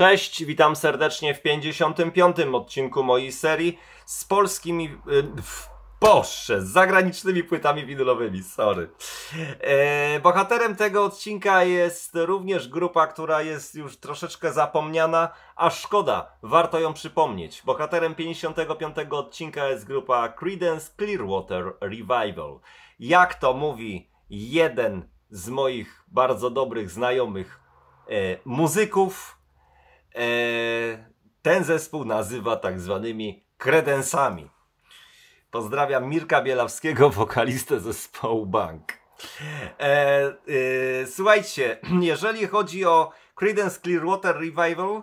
Cześć, witam serdecznie w 55. odcinku mojej serii z polskimi. Yy, Boże, z zagranicznymi płytami winylowymi, sorry. E, bohaterem tego odcinka jest również grupa, która jest już troszeczkę zapomniana, a szkoda, warto ją przypomnieć. Bohaterem 55. odcinka jest grupa Credence Clearwater Revival. Jak to mówi jeden z moich bardzo dobrych znajomych e, muzyków, E, ten zespół nazywa tak zwanymi kredensami. Pozdrawiam Mirka Bielawskiego, wokalistę zespołu Bank. E, e, słuchajcie, jeżeli chodzi o Creedence Clearwater Revival,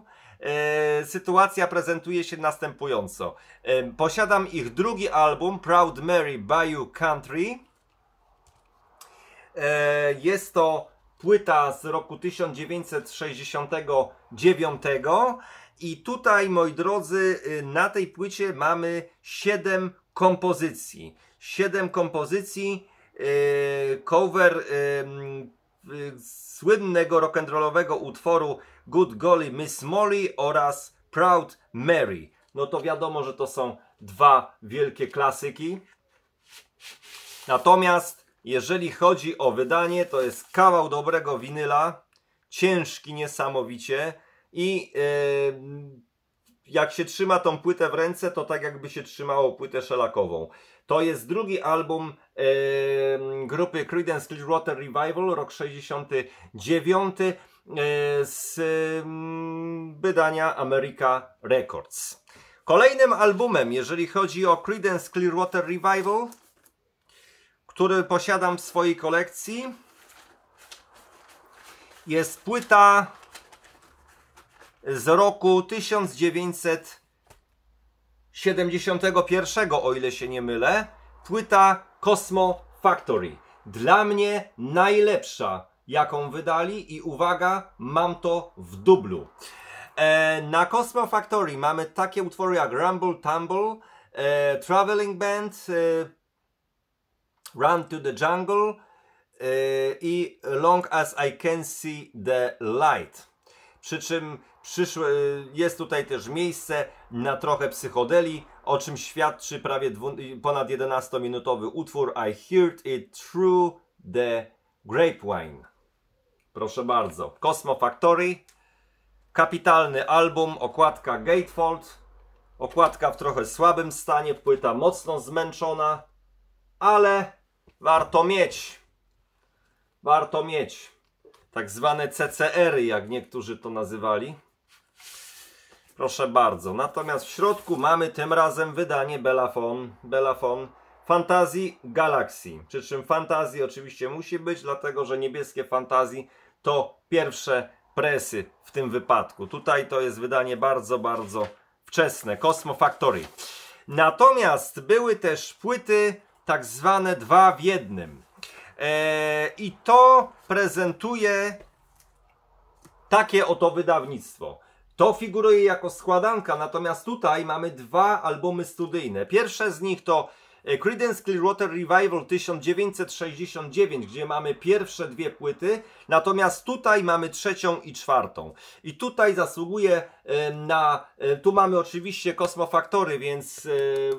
sytuacja prezentuje się następująco. posiadam ich drugi album, Proud Mary Bayou Country. jest to płyta z roku 1969. I tutaj, moi drodzy, y, na tej płycie mamy 7 kompozycji. 7 kompozycji, y, cover y, słynnego rock'n'rollowego utworu Good Golly Miss Molly oraz Proud Mary. No to wiadomo, że to są dwa wielkie klasyki. Natomiast jeżeli chodzi o wydanie, to jest kawał dobrego winyla, ciężki niesamowicie i yy, jak się trzyma tą płytę w ręce, to tak jakby się trzymało płytę szelakową. To jest drugi album yy, grupy Creedence Clearwater Revival, rok 69 yy, e, z yy, wydania America Records. Kolejnym albumem, jeżeli chodzi o Creedence Clearwater Revival, który posiadam w swojej kolekcji jest płyta z roku 1971, o ile się nie mylę. Płyta Cosmo Factory. Dla mnie najlepsza, jaką wydali i uwaga, mam to w dublu. E, na Cosmo Factory mamy takie utwory jak Rumble Tumble, e, Traveling Band, e, Run to the Jungle e, i Long as I can see the light. Przy czym przyszły, jest tutaj też miejsce na trochę psychodeli, o czym świadczy prawie dwu, ponad 11-minutowy utwór I Heard It Through the Grapevine. Proszę bardzo. Cosmo Factory. Kapitalny album, okładka Gatefold. Okładka w trochę słabym stanie, płyta mocno zmęczona, ale warto mieć. Warto mieć. Tak zwane CCR-y, jak niektórzy to nazywali. Proszę bardzo. Natomiast w środku mamy tym razem wydanie Belafon, Belafon Fantazji Galaxy. Przy czym fantazji oczywiście musi być, dlatego że niebieskie fantazji to pierwsze presy w tym wypadku. Tutaj to jest wydanie bardzo, bardzo wczesne. Cosmo Factory. Natomiast były też płyty tak zwane dwa w jednym. E, I to prezentuje takie oto wydawnictwo. To figuruje jako składanka, natomiast tutaj mamy dwa albumy studyjne. Pierwsze z nich to E, Credence Clearwater Revival 1969, gdzie mamy pierwsze dwie płyty, natomiast tutaj mamy trzecią i czwartą. I tutaj zasługuje e, na... E, tu mamy oczywiście Kosmofaktory, więc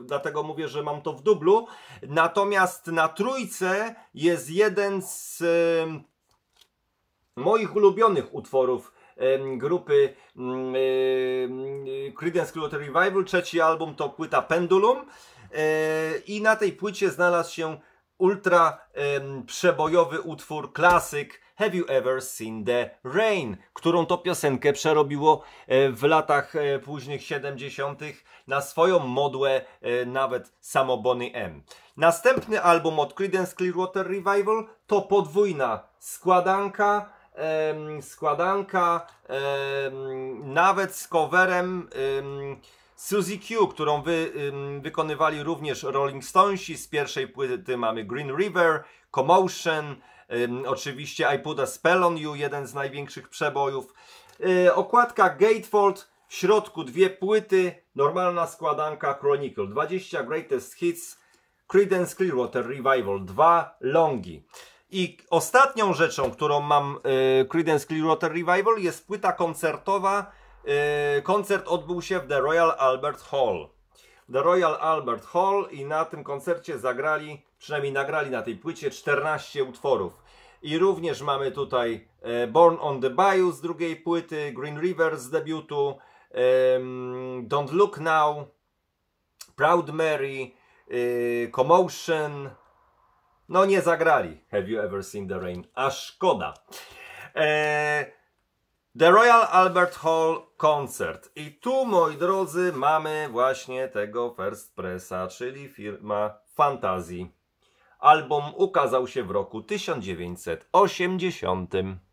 dlatego mówię, że mam to w dublu. Natomiast na trójce jest jeden z moich ulubionych utworów grupy mm, mm, Credence Clearwater Revival. Trzeci album to płyta Pendulum. Yy, I na tej płycie znalazł się ultra przebojowy utwór, klasyk Have You Ever Seen The Rain, którą to piosenkę przerobiło e, w latach e, późnych 70. na swoją modłę e, nawet samo Bonnie M. Następny album od Creedence Clearwater Revival to podwójna składanka, składanka nawet z coverem Suzy Q, którą wy, ym, wykonywali również Rolling Stonesi. Z pierwszej płyty mamy Green River, Commotion, ym, oczywiście I Put a Spell on You, jeden z największych przebojów. Yy, okładka Gatefold, w środku dwie płyty, normalna składanka Chronicle, 20 Greatest Hits, Creedence Clearwater Revival, 2 longi. I ostatnią rzeczą, którą mam yy, Creedence Clearwater Revival jest płyta koncertowa E, koncert odbył się w The Royal Albert Hall. The Royal Albert Hall i na tym koncercie zagrali, przynajmniej nagrali na tej płycie 14 utworów. I również mamy tutaj e, Born on the Bayou z drugiej płyty, Green River z debiutu, Don't Look Now, Proud Mary, e, Commotion. No nie zagrali Have You Ever Seen the Rain, a szkoda. Eee, The Royal Albert Hall Concert. I tu, moi drodzy, mamy właśnie tego First Pressa, czyli firma Fantazji. Album ukazał się w roku 1980.